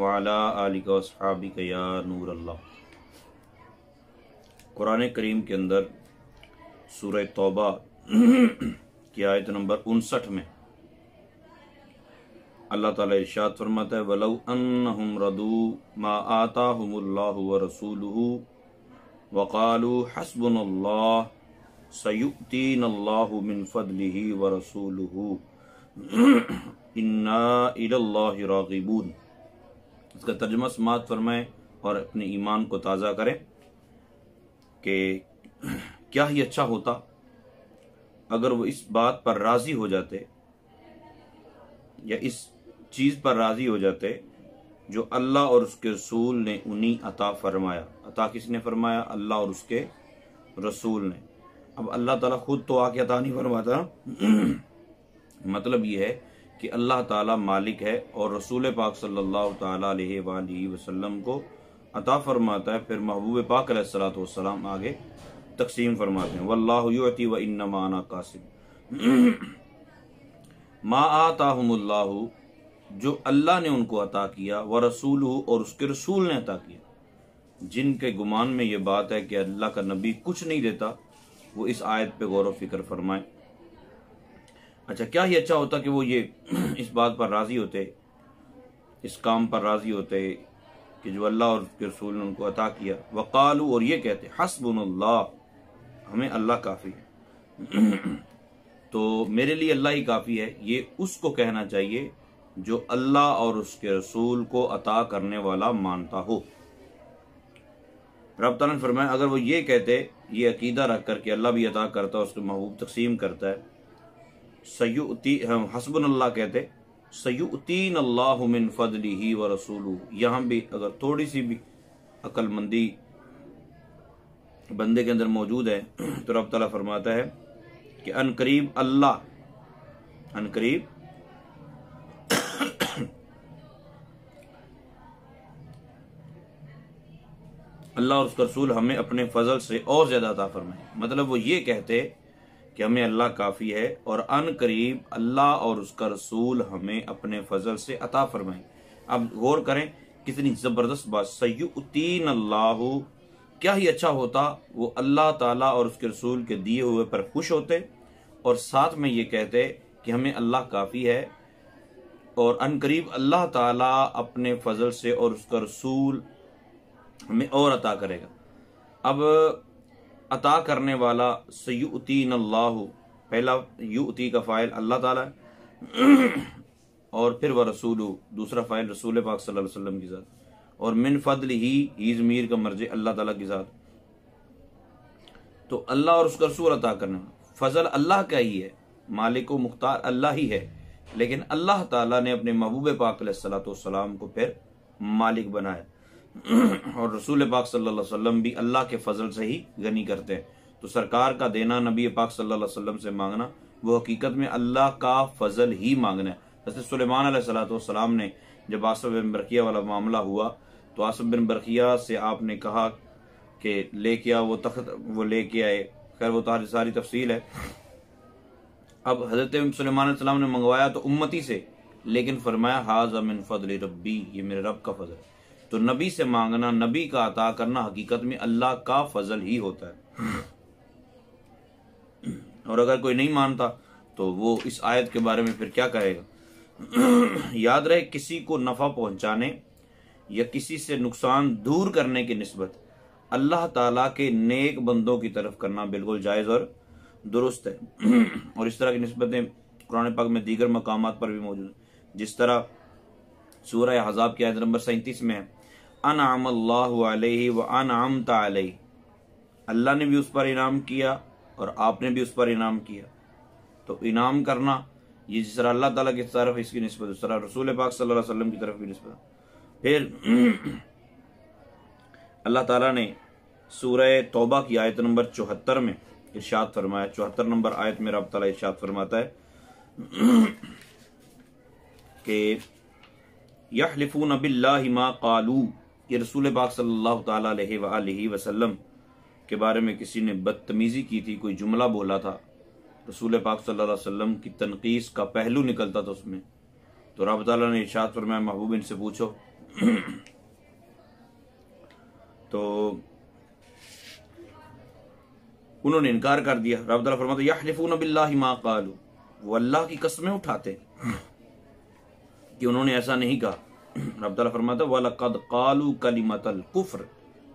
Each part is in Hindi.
वाला नूर अल्लाह कुरान करीम के अंदर सूर तौबा की आयत नंबर उनसठ में अल्लाह ताला इरशाद फरमाता है वलौ अन्नहुम रदू मा आताहुमुल्लाहु व रसूलुहु व कालू हस्बुनल्लाह सयुतीनल्लाहु व रसूलुहु इन्ना रागिबून इसका तर्जमा समात फरमाएं और अपने ईमान को ताज़ा करें कि क्या ही अच्छा होता अगर वो इस बात पर राज़ी हो जाते या इस चीज़ पर राज़ी हो जाते जो अल्लाह और उसके रसूल ने उन्हीं अता फरमाया अता किसने फरमाया अल्लाह और उसके रसूल ने अब अल्लाह ताला खुद तो आके अता नहीं फरमाता मतलब ये है कि अल्लाह ताला मालिक है और रसूल पाक सल्लल्लाहु अलैहि वसल्लम को अता फरमाता है फिर महबूब पाक सलाम आगे तकसीम फरमाते हैं वल्लाती व माना कासिम मा आता जो अल्लाह ने उनको अता किया व रसूल और उसके रसूल ने अता किया जिनके गुमान में ये बात है कि अल्लाह का नबी कुछ नहीं देता वो इस आयत पे गौर व फिक्र फरमाएं अच्छा क्या ही अच्छा होता कि वो ये इस बात पर राज़ी होते इस काम पर राज़ी होते कि जो अल्लाह और उसके रसूल ने उनको अता किया वकालू और ये कहते हसबुल्ला हमें अल्लाह काफ़ी है तो मेरे लिए अल्लाह ही काफ़ी है ये उसको कहना चाहिए जो अल्लाह और उसके रसूल को अता करने वाला मानता हो रब तरन फरमाए अगर वो ये कहते ये अकीदा रख करके अल्लाह भी अता करता है उसके महबूब तकसीम करता है सयुती हसबन अल्लाह कहते सयुतीन अल्लाह मिन फदली ही व रसूलू यहां भी अगर थोड़ी सी भी अक्लमंदी बंदे के अंदर मौजूद है तो रब तला फरमाता है कि अन करीब अल्लाह अन करीब अल्लाह और उसका रसूल हमें अपने फजल से और ज्यादा अता फरमाए मतलब वो ये कहते कि हमें अल्लाह काफ़ी है और अन करीब अल्लाह और उसका रसूल हमें अपने फजल से अता फरमाए अब गौर करें कितनी ज़बरदस्त बात सयुद्दीन अल्लाह क्या ही अच्छा होता वो अल्लाह ताला और उसके रसूल के दिए हुए पर खुश होते और साथ में ये कहते कि हमें अल्लाह काफ़ी है और अन करीब अल्लाह ताला अपने फजल से और उसका रसूल हमें और अता करेगा अब अता करने वाला सयुतीन अल्लाह पहला युती का फ़ाइल अल्लाह ताला है और फिर वह रसूल दूसरा फ़ाइल रसूल पाक सल्लल्लाहु अलैहि वसल्लम के साथ और मिन फदल ही ईज मीर का मर्ज अल्लाह ताला के साथ तो अल्लाह और उसका रसूल अता करने फजल अल्लाह का ही है मालिक मुख्तार अल्लाह ही है लेकिन अल्लाह ताला ने अपने महबूब पाक सलाम को फिर मालिक बनाया और रसूल पाक सल्लल्लाहु अलैहि वसल्लम भी अल्लाह के फजल से ही गनी करते हैं तो सरकार का देना नबी पाक सल्लल्लाहु अलैहि वसल्लम से मांगना वो हकीकत में अल्लाह का फजल ही मांगना है जैसे सुलेमान सलाम ने जब आसफ बिन बरकिया वाला मामला हुआ तो आसफ बिन बरकिया से आपने कहा कि लेके आओ वो तख्त वो लेके आए खैर वो तारी तो सारी तफसील है अब हजरत सलेमान सलाम ने मंगवाया तो उम्मती से लेकिन फरमाया हाज अमिन फजल रब्बी ये मेरे रब का फजल तो नबी से मांगना नबी का अता करना हकीकत में अल्लाह का फजल ही होता है और अगर कोई नहीं मानता तो वो इस आयत के बारे में फिर क्या कहेगा याद रहे किसी को नफ़ा पहुंचाने या किसी से नुकसान दूर करने की नस्बत अल्लाह ताला के नेक बंदों की तरफ करना बिल्कुल जायज़ और दुरुस्त है और इस तरह की नस्बतें कुरान पाक में दीगर मकाम पर भी मौजूद है जिस तरह सूर्य हजाब की आयत नंबर सैंतीस में है अनाम अल्लाह व अनाम तलही अल्लाह ने भी उस पर इनाम किया और आपने भी उस पर इनाम किया तो इनाम करना ये जिस तरह अल्लाह ताला की तरफ इसकी नस्बत उस तरह रसूल पाक सल्लल्लाहु अलैहि वसल्लम की तरफ की नस्बत फिर अल्लाह ताला ने सूरह तौबा की आयत नंबर चौहत्तर में इर्शाद फरमाया चौहत्तर नंबर आयत में रब ताला इर्शाद फरमाता है कि यहलिफून बिल्ला मा कालू कि रसूल पाक सल्लल्लाहु अलैहि वसल्लम के बारे में किसी ने बदतमीज़ी की थी कोई जुमला बोला था रसूल पाक सल्लल्लाहु अलैहि वसल्लम की तनकीस का पहलू निकलता था उसमें तो रब ने इशात फरमाया महबूब इनसे पूछो तो उन्होंने इनकार कर दिया रब फरमाता यहलिफून मा कालू वो अल्लाह की कस्में उठाते कि उन्होंने ऐसा नहीं कहा अब फरमाते वलकद कालू कलिमतल कुफर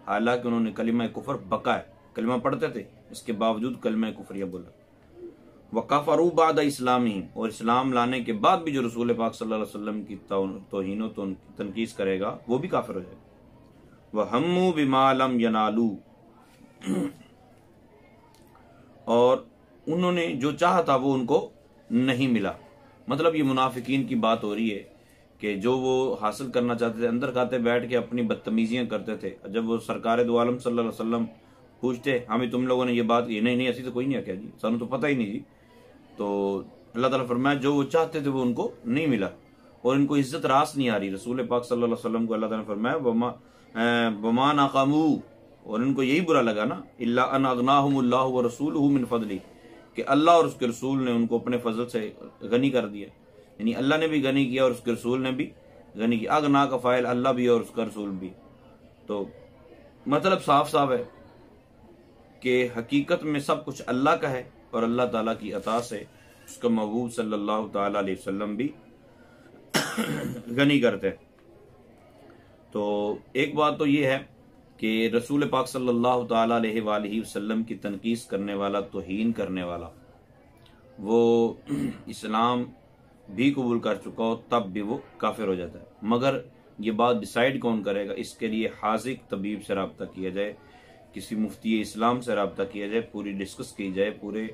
हालांकि उन्होंने कलिमा कुफर बकाया कलिमा पढ़ते थे इसके बावजूद कलिमा कुफर यह बोला वकाफरू बाद इस्लामी और इस्लाम लाने के बाद भी जो रसूल पाक सल्लल्लाहु अलैहि वसल्लम की तोहन तो तनकीस करेगा वो भी काफिर हो जाएगा वह हमू बिमालम यनालू और उन्होंने जो चाहा था वो उनको नहीं मिला मतलब ये मुनाफिकीन की बात हो रही है कि जो वो हासिल करना चाहते थे अंदर खाते बैठ के अपनी बदतमीजियां करते थे जब वो सरकार दो आलम सल्लाम पूछते हमें हाँ तुम लोगों ने ये बात की नहीं नहीं ऐसी तो कोई नहीं आख्या जी सानू तो पता ही नहीं जी तो अल्लाह ताला फरमाया जो वो चाहते थे वो उनको नहीं मिला और इनको इज्जत रास नहीं आ रही रसूल पाक सल्लल्लाहु अलैहि वसल्लम को अल्लाह ताला फरमाया बमा नाकामू और इनको यही बुरा लगा ना इल्ला अन अगनाहमुल्लाह व मिन कि अल्लाह और उसके रसूल ने उनको अपने फजल से गनी कर दिया यानी अल्लाह ने भी गनी किया और उसके रसूल ने भी गनी किया ना का फ़ायल अल्लाह भी और उसका रसूल भी तो मतलब साफ साफ है कि हकीकत में सब कुछ अल्लाह का है और अल्लाह ताला की अता से उसका महबूब सल्लल्लाहु ताला अलैहि वसल्लम भी गनी करते हैं तो एक बात तो ये है कि रसूल पाक सल्लल्लाहु ताला अलैहि वसल्लम की तनकीस करने वाला तोहीन करने वाला वो इस्लाम भी कबूल कर चुका हो तब भी वो काफिर हो जाता है मगर ये बात डिसाइड कौन करेगा इसके लिए हाजिक तबीब से रबता किया जाए किसी मुफ्ती इस्लाम से रबता किया जाए पूरी डिस्कस की जाए पूरे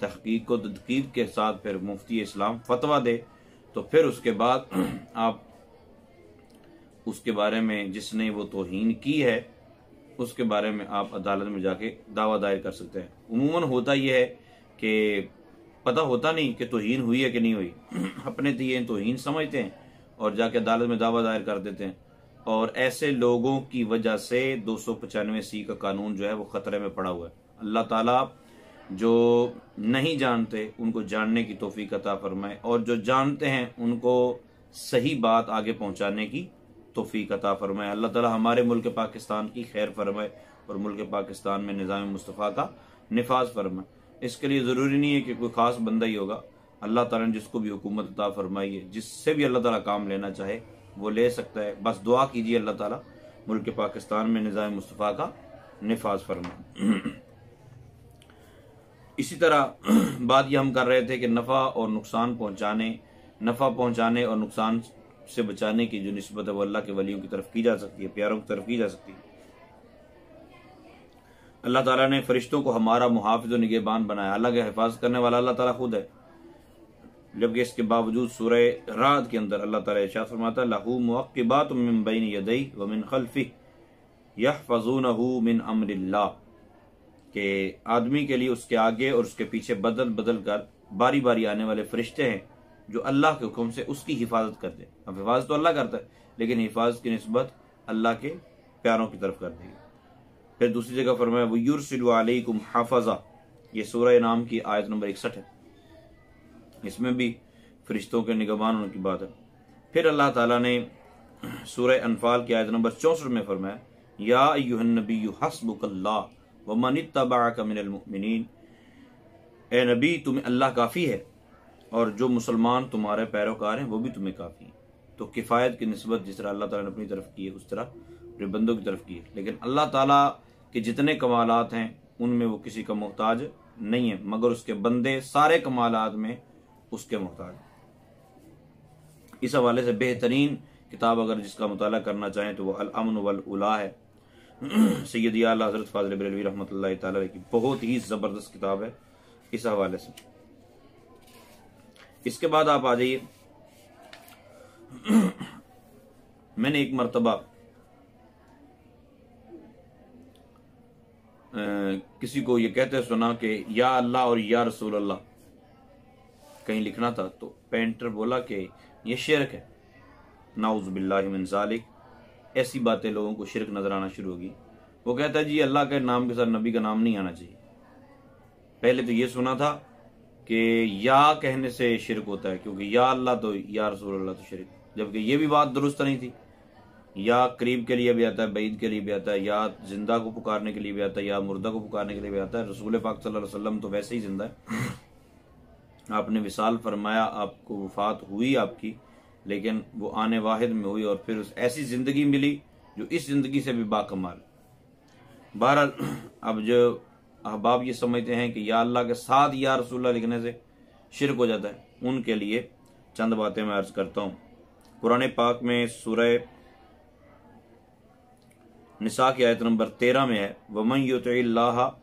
तहकीक को तदकीक के साथ फिर मुफ्ती इस्लाम फतवा दे तो फिर उसके बाद आप उसके बारे में जिसने वो तोहन की है उसके बारे में आप अदालत में जाके दावा दायर कर सकते हैं उमूमन होता यह है कि पता होता नहीं कि तोहन हुई है कि नहीं हुई अपने दिए तोहन समझते हैं और जाके अदालत में दावा दायर कर देते हैं और ऐसे लोगों की वजह से दो सौ पचानवे सी का कानून जो है वो ख़तरे में पड़ा हुआ है अल्लाह ताला जो नहीं जानते उनको जानने की तोफीक अता फरमाए और जो जानते हैं उनको सही बात आगे पहुँचाने की तोफीक अता फरमाए अल्लाह ताला हमारे मुल्क पाकिस्तान की खैर फरमाए और मुल्क पाकिस्तान में निज़ाम मुस्तफ़ा का नफाज फरमाए इसके लिए ज़रूरी नहीं है कि कोई ख़ास बंदा ही होगा अल्लाह ताला ने जिसको भी हुकूमत अता फरमाई है जिससे भी अल्लाह ताला काम लेना चाहे वो ले सकता है बस दुआ कीजिए अल्लाह ताला मुल्क पाकिस्तान में निज़ाम मुस्तफ़ा का नफाज फरमाए इसी तरह बात यह हम कर रहे थे कि नफ़ा और नुकसान पहुँचाने नफ़ा पहुँचाने और नुकसान से बचाने की जो नस्बत है वो अल्लाह के वलियों की तरफ की जा सकती है प्यारों की तरफ की जा सकती है अल्लाह ताला ने फरिश्तों को हमारा मुहाफ़ निगेबान बनाया हालांकि हिफाज करने वाला अल्लाह ताला खुद है जबकि इसके बावजूद सूरह रात के अंदर अल्लाह ताला इशाद फरमाता लहू मुअक़बात मिन बैन यदई व मिन खल्फी यहफजूनहू मिन अमरिल्ला के आदमी के लिए उसके आगे और उसके पीछे बदल बदल कर बारी बारी आने वाले फरिश्ते हैं जो अल्लाह के हुक्म से उसकी हिफाजत करते हैं अब हिफाजत तो अल्लाह करता है लेकिन हिफाजत की नस्बत अल्लाह के प्यारों की तरफ कर देगी फिर दूसरी जगह फरमाया वयुरसलकुम हाफजा ये सूरह नाम की आयत नंबर इकसठ है इसमें भी फरिश्तों के निगमान की बात है फिर अल्लाह ताला ने सूरह अनफाल की आयत नंबर चौंसठ में फरमाया या यूहनबी हसबुकल्ला व ए नबी तुम्हें अल्लाह काफ़ी है और जो मुसलमान तुम्हारे पैरोकार हैं वो भी तुम्हें काफ़ी है तो किफ़ायत की नस्बत जिस तरह अल्लाह ताला ने अपनी तरफ की है उस तरह अपने बंदों की तरफ की है लेकिन अल्लाह ताला कि जितने कमालात हैं उनमें वो किसी का मोहताज नहीं है मगर उसके बंदे सारे कमालात में उसके मोहताज इस हवाले से बेहतरीन किताब अगर जिसका मुताल करना चाहें तो वह अमन वला है सैद हजरत फाजल बरलवी रहमत की बहुत ही ज़बरदस्त किताब है इस हवाले से इसके बाद आप आ जाइए मैंने एक मरतबा किसी को ये कहते सुना कि या अल्लाह और या रसूल अल्लाह कहीं लिखना था तो पेंटर बोला कि ये शिरक है नाउज़बिल्लाजालिक ऐसी बातें लोगों को शिरक नज़र आना शुरू होगी वो कहता है जी अल्लाह के नाम के साथ नबी का नाम नहीं आना चाहिए पहले तो ये सुना था कि या कहने से शिरक होता है क्योंकि या अल्लाह तो या रसूल अल्लाह तो शिरक जबकि ये भी बात दुरुस्त नहीं थी या करीब के लिए भी आता है बैद के लिए भी आता है या जिंदा को पुकारने के लिए भी आता है या मुर्दा को पुकारने के लिए भी आता है रसूल पाक सल्लल्लाहु अलैहि वसल्लम तो वैसे ही जिंदा है आपने विशाल फरमाया आपको वफात हुई आपकी लेकिन वो आने वाहिद में हुई और फिर उस ऐसी ज़िंदगी मिली जो इस ज़िंदगी से भी बाकमाल बहरहाल अब जो अहबाब ये समझते हैं कि या अल्लाह के साथ या रसूल लिखने से शिरक हो जाता है उनके लिए चंद बातें मैं अर्ज करता हूँ पुराने पाक में सुरह निसा की आयत नंबर तेरह में है वमन युत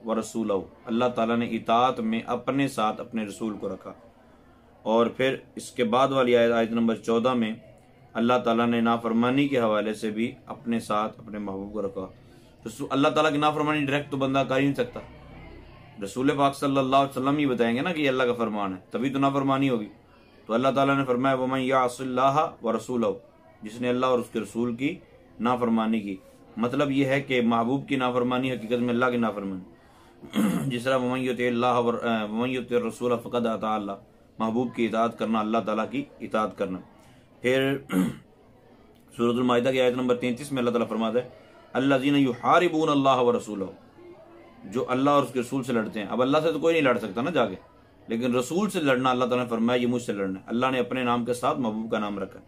व रसूल अल्लाह ताला ने इतात में अपने साथ अपने रसूल को रखा और फिर इसके बाद वाली आयत आयत नंबर चौदह में अल्लाह ताला ने नाफरमानी के हवाले से भी अपने साथ अपने महबूब को रखा रसूल अल्लाह ताला की नाफरमानी डायरेक्ट तो बंदा कर ही नहीं सकता रसूल पाक सल्लाम ही बताएंगे ना कि अल्लाह का फरमान है तभी तो नाफरमानी होगी तो अल्लाह ताला ने फरमाया वमन यासल्ला व रसूल जिसने अल्लाह और उसके रसूल की नाफरमानी की मतलब यह है कि महबूब की नाफरमानी हकीकत में अल्लाह की नाफरमानी जिस तरह वमैत रसूल फ़कद अता अल्लाह महबूब की इतात करना अल्लाह ताला की इतात करना फिर सूरतमाहिदा की आयत नंबर तैंतीस में अल्लाह ताला फरमाता है अल्लाह जीना यू हारिबून अल्लाह व रसूल जो अल्लाह और उसके रसूल से लड़ते हैं अब अल्लाह से तो कोई नहीं लड़ सकता ना जाके लेकिन रसूल से लड़ना अल्लाह ताला ने फरमाया ये मुझसे लड़ना अल्लाह ने अपने नाम के साथ महबूब का नाम रखा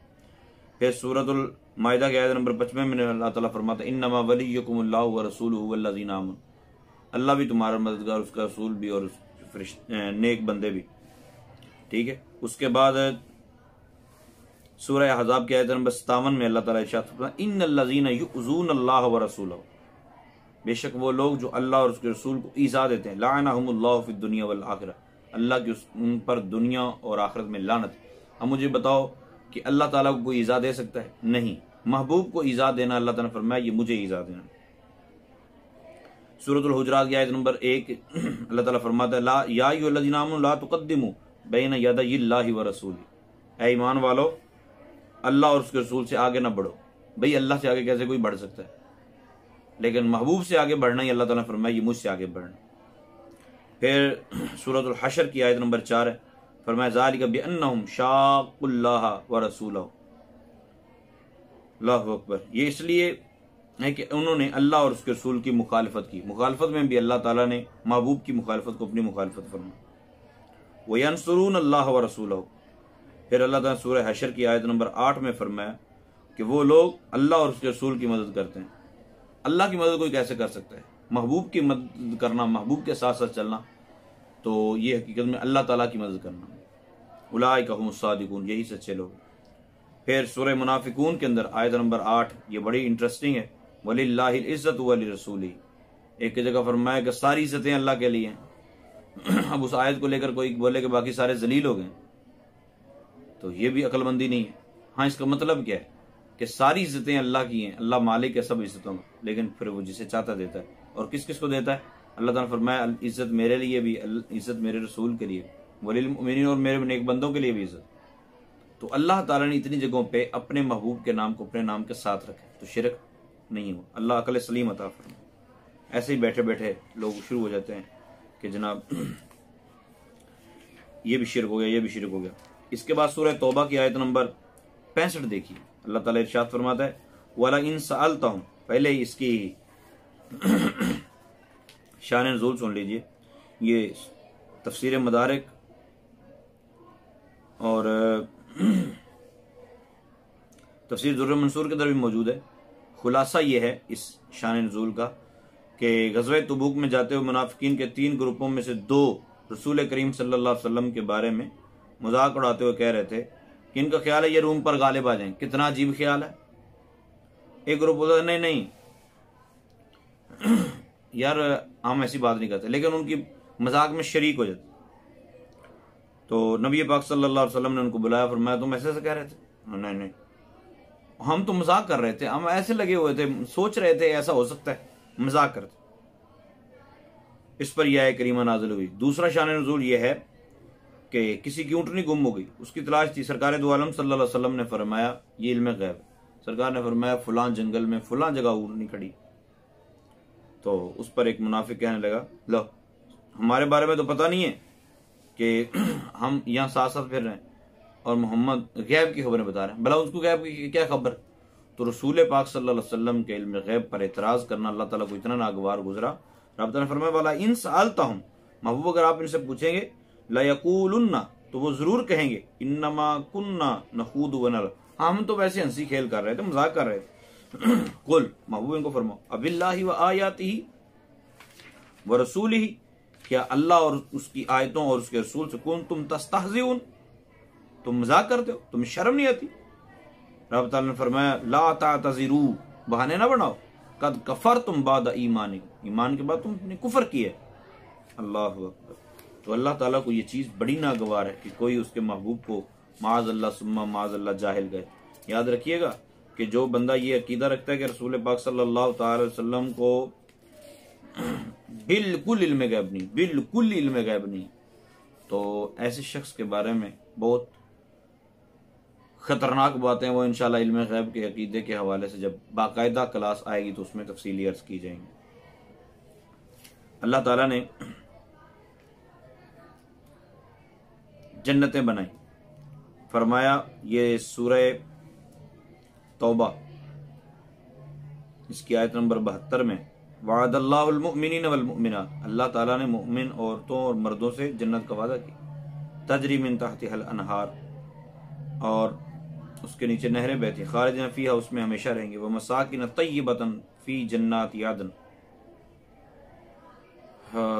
फिर सूरत माहिदा के आयत नंबर पचपन में अल्लाह ताला फरमाता इन नमा वली व रसूल अल्लाजीनाम अल्लाह भी तुम्हारा मददगार उसका रसूल भी और नेक बंदे भी ठीक है उसके बाद सूर्य हजाब के आयत नंबर सतावन में अल्लाह ताला इशात इन अल्लाजीना यूजून अल्लाह व रसूल बेशक वो लोग जो अल्लाह और उसके रसूल को ईज़ा देते हैं लाना दुनिया वाल आखिर अल्लाह की उन पर दुनिया और आखिरत में लानत अब मुझे बताओ कि अल्लाह ताला को कोई ईजा दे सकता है नहीं महबूब को ईजा देना अल्लाह ताला फरमाया ये मुझे ईजा देना सूरतुल हुजरात की आयत नंबर एक अल्लाह ताला फरमाता है ला या नाम ला तुकदमु बैन यदा व रसूल ए ईमान वालो अल्लाह और उसके रसूल से आगे ना बढ़ो भाई अल्लाह से आगे कैसे कोई बढ़ सकता है लेकिन महबूब से आगे बढ़ना ही अल्लाह ताला फरमाया ये मुझसे आगे बढ़ना फिर सूरतुल हशर की आयत नंबर चार है फरमाया ज़ालिक बअन्नहुम शाक़ुल्लाह व रसूल अल्लाह अकबर ये इसलिए है कि उन्होंने अल्लाह और उसके रसूल की मुखालफत की मुखालफत में भी अल्लाह ताला ने महबूब की मुखालफत को अपनी मुखालफत फरमाया वनसरून अल्लाह व रसूल फिर अल्लाह ताला सूर्य हशर की आयत नंबर आठ में फरमाया कि वो लोग अल्लाह और उसके रसूल की मदद करते हैं अल्लाह की मदद कोई कैसे कर सकता है महबूब की मदद करना महबूब के साथ साथ चलना तो ये हकीकत में अल्लाह ताला की मदद करना उलाय कहूँ सादिकून यही सच्चे लोग फिर सुर मुनाफिकून के अंदर आयत नंबर आठ ये बड़ी इंटरेस्टिंग है वली इज़्ज़त वली रसूली एक की जगह फरमाया कि सारी इज्जतें अल्लाह के लिए अब उस आयत को लेकर कोई बोले कि बाकी सारे जलील हो गए तो ये भी अकलमंदी नहीं है हाँ इसका मतलब क्या है कि सारी इज्जतें अल्लाह की हैं अल्लाह मालिक है सब इज्जतों का लेकिन फिर वो जिसे चाहता देता है और किस किस को देता है अल्लाह तरमाया इज्जत मेरे लिए भी इज्जत मेरे रसूल के लिए भी वलिलमिन और मेरे नेक बंदों के लिए भी इज्जत तो अल्लाह ताला ने इतनी जगहों पे अपने महबूब के नाम को अपने नाम के साथ रखे तो शिरक नहीं हो अल्लाह अकल सलीम अता फरमा ऐसे ही बैठे बैठे लोग शुरू हो जाते हैं कि जनाब ये भी शिरक हो गया ये भी शिरक हो गया इसके बाद सूर्य तोबा की आयत नंबर पैंसठ देखिए अल्लाह ताला इरशाद फरमाता है वाला इन सालता हूँ पहले इसकी शान नजूल सुन लीजिए ये तफसर मदारक और तफसर दुर मंसूर के अंदर भी मौजूद है खुलासा यह है इस शान नजूल का कि गजब तबूक में जाते हुए मुनाफिकीन के तीन ग्रुपों में से दो रसूल करीम सल्ला वसम के बारे में मजाक उड़ाते हुए कह रहे थे कि इनका ख्याल है ये रूम पर गालिब आ जाए कितना अजीब ख्याल है एक ग्रुप बोलता नहीं नहीं यार हम ऐसी बात नहीं करते लेकिन उनकी मजाक में शरीक हो जाते तो नबी पाक सल्लल्लाहु अलैहि वसल्लम ने उनको बुलाया फरमाया तुम ऐसे ऐसे कह रहे थे हाँ, नहीं नहीं हम तो मजाक कर रहे थे हम ऐसे लगे हुए थे सोच रहे थे ऐसा हो सकता है मजाक करते इस पर यह करीमा नाजिल हुई दूसरा शान नजूल यह है कि किसी की ऊँटनी गुम हो गई उसकी तलाश थी सरकार दो आलम सल्ला वसलम ने फरमाया ये इल्म गैब सरकार ने फरमाया फलां जंगल में फलां जगह ऊँटनी खड़ी तो उस पर एक मुनाफिक कहने लगा लो हमारे बारे में तो पता नहीं है कि हम यहाँ साथ साथ फिर रहे हैं और मोहम्मद गैब की खबरें बता रहे हैं भला उसको गैब की क्या खबर तो रसूल पाक सल्लल्लाहु अलैहि वसल्लम के इल्म गैब पर एतराज़ करना अल्लाह ताला को इतना नागवार गुजरा रब ने फरमाया वाला इन सालता हूँ महबूब अगर आप इनसे पूछेंगे लयकूलन्ना तो वो ज़रूर कहेंगे इन्नमा कुन्ना नखूद वनल हाँ हम तो वैसे हंसी खेल कर रहे थे तो मजाक कर रहे थे कुल महबूब इनको फरमाओ अबिल्ला व आयात ही व रसूल ही क्या अल्लाह और उसकी आयतों और उसके रसूल से कौन तुम तस्ताजी उन तुम मजाक करते हो तुम्हें शर्म नहीं आती रब ने फरमाया ला ता तजीरू बहाने ना बनाओ कद कफर तुम बाद ईमान ईमान के बाद तुमने कुफर किया अल्लाह तो अल्लाह ताला को ये चीज़ बड़ी नागवार है कि कोई उसके महबूब को माज अल्लाह सुम्मा माज अल्लाह जाहिल गए याद रखिएगा कि जो बंदा ये अकीदा रखता है कि रसूल पाक सल्लल्लाहु अलैहि वसल्लम को बिल्कुल इल्म गैब नहीं बिल्कुल इल्म गैब नहीं तो ऐसे शख्स के बारे में बहुत ख़तरनाक बातें वो इनशाला इल्म गैब के अकीदे के हवाले से जब बाकायदा क्लास आएगी तो उसमें तफसीली अर्ज की जाएंगी अल्लाह ताला ने जन्नतें बनाई फरमाया ये सूर्य तौबा इसकी आयत नंबर बहत्तर में वादल्लामिन अल्लाह ताला ने मुमिन औरतों और मर्दों से जन्नत का वादा की तजरी मिन तहत हल अनहार और उसके नीचे नहरें बहती खारज फ़ी उसमें हमेशा रहेंगे वह मसाकिन बतन फ़ी जन्नात यादन हाँ।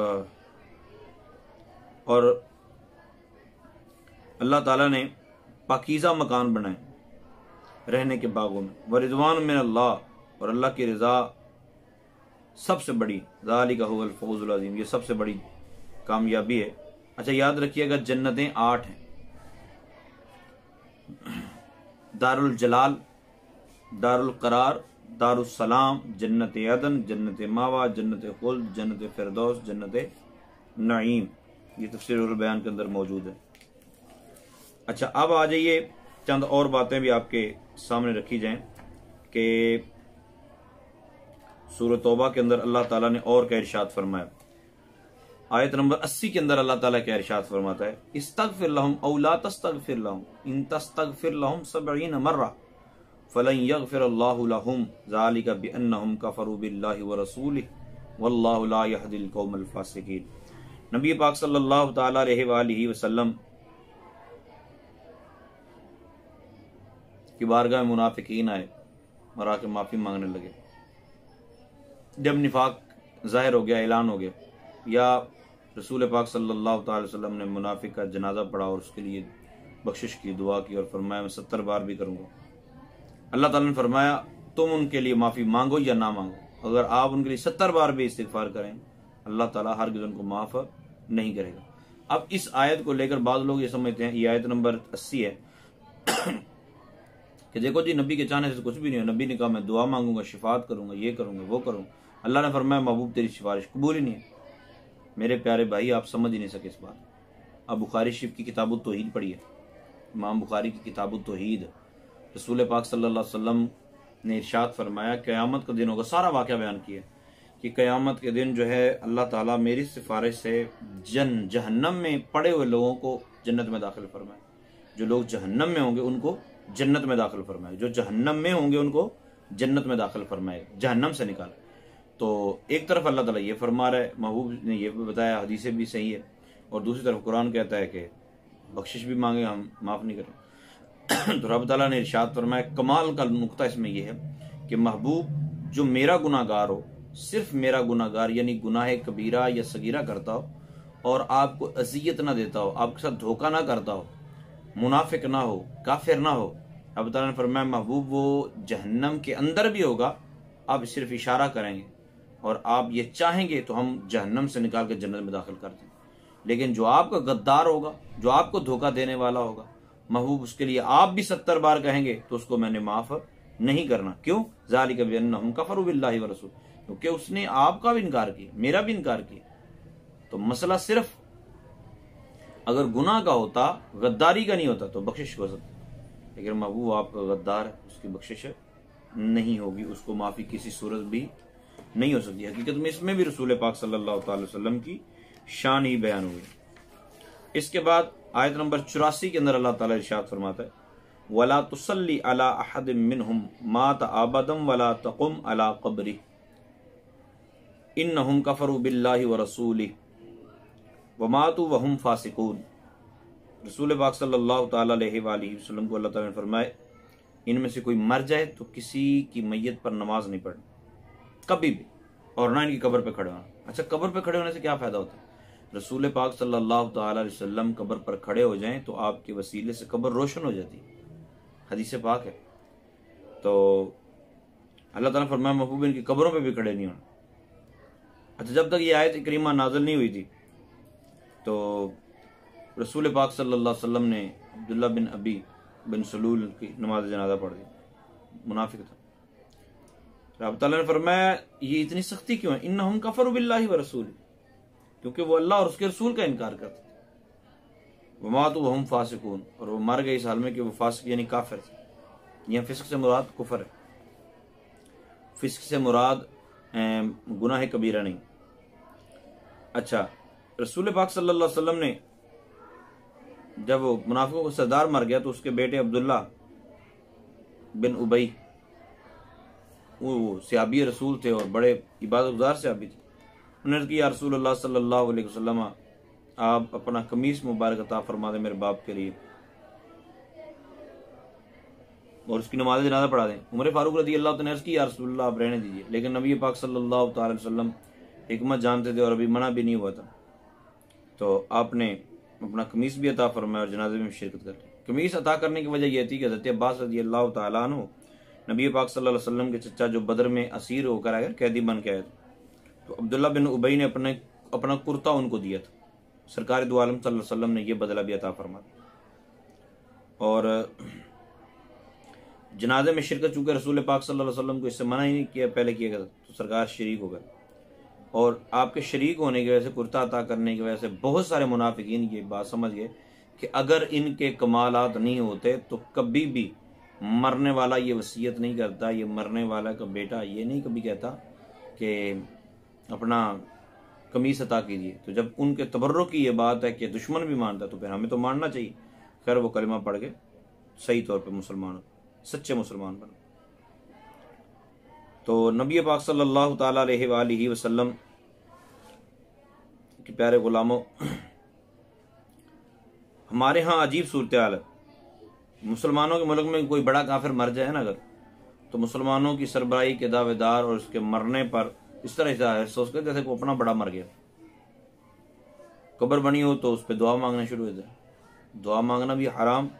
और अल्लाह ताला ने पाकिज़ा मकान बनाए रहने के बागों में व रिजवान में अल्लाह और अल्लाह की रज़ा सबसे बड़ी जाली का फौजुल अजीम ये सबसे बड़ी कामयाबी है अच्छा याद रखिएगा जन्नतें आठ हैं दारुल जलाल दारुल करार दारुसलाम जन्नत अदन जन्नत मावा जन्नत खुल जन्नत फिरदौस जन्नत नईम ये तफसर बयान के अंदर मौजूद है अच्छा अब आ जाइए चंद और बातें भी आपके सामने रखी जाएं कि सूर तोबा के अंदर अल्लाह ताला ने और क्या इर्शाद फरमाया आयत नंबर 80 के अंदर अल्लाह ताला का इर्शाद फरमाता है इस तक फिर लहम औला तस्तग फिर लहम इन तस्तग फिर लहम सब मर्रा फ़लन यग फिर अल्लाम ज़ाली का बेअन का फ़रूबिल्ला व रसूल वल्लादिल कौमफ़ासिकीन नबी पाक सल्लल्लाहु अलैहि वसल्लम की बारगाह मुनाफिक आए और आके माफ़ी मांगने लगे जब निफाक ज़ाहिर हो गया ऐलान हो गया या रसूल पाक सल्लल्लाहु अलैहि वसल्लम ने मुनाफिक का जनाजा पढ़ा और उसके लिए बख्शिश की दुआ की और फरमाया मैं सत्तर बार भी करूँगा अल्लाह ताला ने फरमाया तुम उनके लिए माफ़ी मांगो या ना मांगो अगर आप उनके लिए सत्तर बार भी इस्तफार करें अल्लाह ताला हर गज़न को माफ़ नहीं करेगा अब इस आयत को लेकर बाद लोग ये समझते हैं ये आयत नंबर अस्सी है कि देखो जी नबी के चाहने से कुछ भी नहीं हो नबी ने कहा मैं दुआ मांगूंगा शिफात करूंगा ये करूंगा वो करूंगा अल्लाह ने फरमाया महबूब तेरी सिफारिश कबूल ही नहीं है मेरे प्यारे भाई आप समझ ही नहीं सके इस बात अब बुखारी शिव की किताब तोहीद पढ़ी इमाम बुखारी की किताब तोहीद रसूल पाक सल्ला वसम ने इर्शाद फरमाया क़यामत का दिन होगा सारा वाक़ बयान किया कि क़यामत के दिन जो है अल्लाह ताला मेरी सिफारिश से जन जहन्नम में पड़े हुए लोगों को जन्नत में दाखिल फरमाए जो लोग जहन्नम में होंगे उनको जन्नत में दाखिल फरमाए जो जहन्नम में होंगे उनको जन्नत में दाखिल फरमाए जहन्नम से निकाल तो एक तरफ अल्लाह ताला ये फरमा रहा है महबूब ने ये भी बताया हदीसें भी सही है और दूसरी तरफ कुरान कहता है कि बख्शिश भी मांगे हम माफ़ नहीं करें तो रब ताला ने इर्शाद फरमाया कमाल का नुकता इसमें यह है कि महबूब जो मेरा गुनागार हो सिर्फ मेरा गुनागार यानी गुनाह कबीरा या सगीरा करता हो और आपको अजियत ना देता हो आपके साथ धोखा ना करता हो मुनाफिक ना हो काफिर ना हो अब तला ने फरमाया महबूब वो जहन्नम के अंदर भी होगा आप सिर्फ इशारा करेंगे और आप ये चाहेंगे तो हम जहन्नम से निकाल के जन्नत में दाखिल कर दें लेकिन जो आपका गद्दार होगा जो आपको धोखा देने वाला होगा महबूब उसके लिए आप भी सत्तर बार कहेंगे तो उसको मैंने माफ नहीं करना क्यों जाली कभी कफर व रसूल क्योंकि उसने आपका भी इनकार किया मेरा भी इनकार किया तो मसला सिर्फ अगर गुना का होता गद्दारी का नहीं होता तो बख्शिश हो सकती लेकिन महबूब आपका गद्दार उसकी बख्शिश नहीं होगी उसको माफी किसी सूरत भी नहीं हो सकती हकीकत में इसमें भी रसूल पाक सल्लल्लाहु अलैहि वसल्लम की शान ही बयान हुई इसके बाद आयत नंबर चौरासी के अंदर अल्लाह ताला इरशाद फरमाता है वला तुसल्ली अला अहद मिनहुम मा तआबदम वला तकुम अला कब्री इन्नहुम कफरु बिल्लाहि व रसूलि व मातु व हुम फासिकून रसूल पाक सल्लल्लाहु अलैहि वसल्लम को अल्लाह ताला ने फरमाया इनमें से कोई मर जाए तो किसी की मैयत पर नमाज नहीं पढ़ना कभी भी और ना इनकी कब्र पे खड़े होना अच्छा कब्र पे खड़े होने से क्या फायदा होता है रसूल पाक सल्लल्लाहु अलैहि वसल्लम कब्र पर खड़े हो जाएं तो आपके वसीले से कब्र रोशन हो जाती हदीस पाक है तो अल्लाह ताला फरमाए महबूब इनकी कब्रों पे भी खड़े नहीं होना अच्छा जब तक ये आयत करीमा नाजल नहीं हुई थी तो रसूल पाक सल्लल्लाहु अलैहि वसल्लम ने अब्दुल्ला बिन अबी बिन सलूल की नमाज जनाजा पढ़ दी मुनाफिक था रब ने फरमाया ये इतनी सख्ती क्यों है इन हम कफर बिल्ला व रसूल क्योंकि वो अल्लाह और उसके रसूल का इनकार करते थे वमा तो हम फासिकून और वो मर गए इस हाल में कि वो फासिक यानी काफिर थे यह फिस्क से मुराद कुफर है फिस्क से मुराद गुनाह कबीरा नहीं अच्छा रसूल पाक सल्लल्लाहु अलैहि वसल्लम ने जब मुनाफिकों का सरदार मर गया तो उसके बेटे अब्दुल्ला बिन उबई वो सियाबी रसूल थे और बड़े गुजार सियाबी थे उन्होंने कहा रसूल अल्लाह सल्लल्लाहु अलैहि वसल्लम आप अपना कमीज मुबारक अता फरमा दें मेरे बाप के लिए और उसकी नमाज जनाजा पढ़ा दें उमर फारूक रजी अल्लाह नर्स की रसूल आप रहने दीजिए लेकिन नबी पाक सल्लल्लाहु अलैहि वसल्लम हमत जानते थे और अभी मना भी नहीं हुआ था तो आपने अपना कमीज़ भी अता फरमाया और जनाजे में शिरकत कर ली कमीज़ अता करने की वजह यह थी कि हजरत अब्बास रजी अल्लाह तु नबी पाक सल्लल्लाहु अलैहि वसल्लम के चचा जो बदर में असीर होकर आया कैदी बन के आया था तो अब्दुल्ला बिन उबई ने अपने अपना कुर्ता उनको दिया था सरकार दो आलम ने यह बदला भी अता फरमा और जनाजे में शिरकत चूंकि रसूल पाक सल्लल्लाहु अलैहि वसल्लम को इससे मना ही नहीं किया पहले किया गया था तो सरकार शरीक हो गए और आपके शरीक होने की वजह से कुर्ता अता करने की वजह से बहुत सारे मुनाफिक ये बात समझ गए कि अगर इनके कमालत नहीं होते तो कभी भी मरने वाला ये वसीयत नहीं करता ये मरने वाला का बेटा ये नहीं कभी कहता कि अपना कमी सता कीजिए तो जब उनके तबर्रों की ये बात है कि दुश्मन भी मानता तो फिर हमें तो मानना चाहिए खैर वो कलमा पढ़ के सही तौर पर मुसलमान सच्चे मुसलमान बन तो नबी पाक सल्लल्लाहु अलैहि वसल्लम के प्यारे ग़ुलामों हमारे यहाँ अजीब सूरत हाल है मुसलमानों के मुल्क में कोई बड़ा काफिर मर जाए ना अगर तो मुसलमानों की सरबराही के दावेदार और उसके मरने पर इस तरह से सोच कर जैसे वो अपना बड़ा मर गया कब्र बनी हो तो उस पर दुआ मांगना शुरू हो जाए दुआ मांगना भी हराम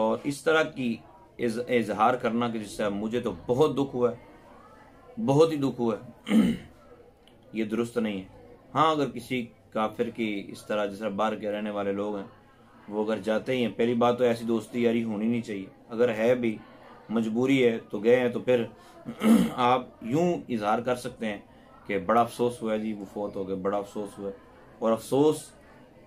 और इस तरह की इजहार करना कि जिससे मुझे तो बहुत दुख हुआ है बहुत ही दुख हुआ है ये दुरुस्त नहीं है हाँ अगर किसी काफिर की इस तरह जिस तरह बाहर के रहने वाले लोग हैं वो अगर जाते ही हैं पहली बात तो ऐसी दोस्ती यारी होनी नहीं चाहिए अगर है भी मजबूरी है तो गए हैं तो फिर आप यूं इजहार कर सकते हैं कि बड़ा अफसोस हुआ जी वो फौत हो गए बड़ा अफसोस हुआ और अफसोस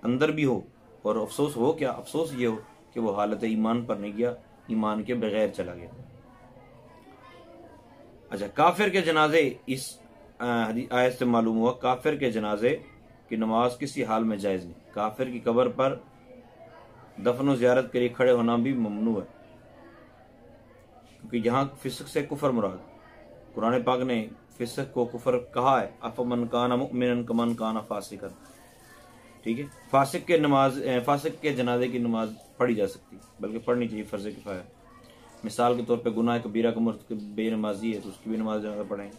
अंदर भी हो और अफसोस हो क्या अफसोस ये हो कि वो हालत ईमान पर नहीं गया ईमान के बगैर चला गया अच्छा काफिर के जनाजे इस आयत से मालूम हुआ काफिर के जनाजे की नमाज किसी हाल में जायज़ नहीं काफिर की कबर पर दफन ज़्यारत के लिए खड़े होना भी ममनू है क्योंकि यहाँ फिसक से कुफर मुराद कुरान पाक ने फिसक को कुफर कहा है अफमन कान मुमिन कमन कान फासिकन ठीक है फासिक के नमाज फासिक के जनाजे की नमाज पढ़ी जा सकती बल्कि पढ़नी चाहिए फ़र्ज किफ़ाया मिसाल के तौर पर गुनाह कबीरा का बेनमाजी है तो उसकी भी नमाज जनाजा पढ़ें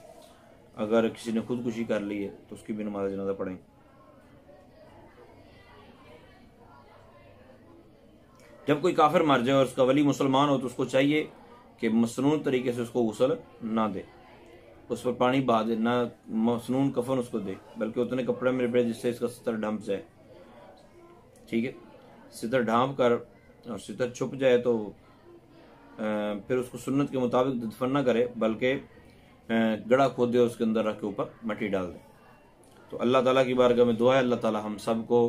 अगर किसी ने खुदकुशी कर ली है तो उसकी भी नमाज जनाजा पढ़ें जब कोई काफिर मर जाए और उसका वली मुसलमान हो तो उसको चाहिए कि मसनून तरीके से उसको गसल ना दे उस पर पानी बहा दे ना मसनून कफन उसको दे बल्कि उतने कपड़े में लिपटे जिससे इसका सितर ढंप जाए ठीक है सितर ढांप कर और सितर छुप जाए तो फिर उसको सुन्नत के मुताबिक दफन ना करे बल्कि गड़ा खोद दे उसके अंदर रख के ऊपर मट्टी डाल दे तो अल्लाह ताला की बारगाह में दुआ है अल्लाह ताला हम सबको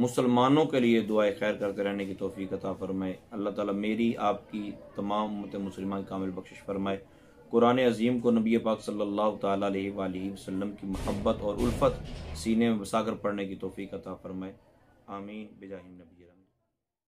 मुसलमानों के लिए दुआ खैर करते रहने की तोफ़ी कता फ़रमाए अल्लाह ताला मेरी आपकी तमाम उम्मत मुसलमान की कामिल बख्शिश फ़रमाए कुरान अजीम को नबी पाक सल्लल्लाहु अलैहि वसल्लम की मोहब्बत और उल्फत सीने में बसाकर पढ़ने की तोफ़ी कता फ़रमाए आमीन बिजाहिम नबी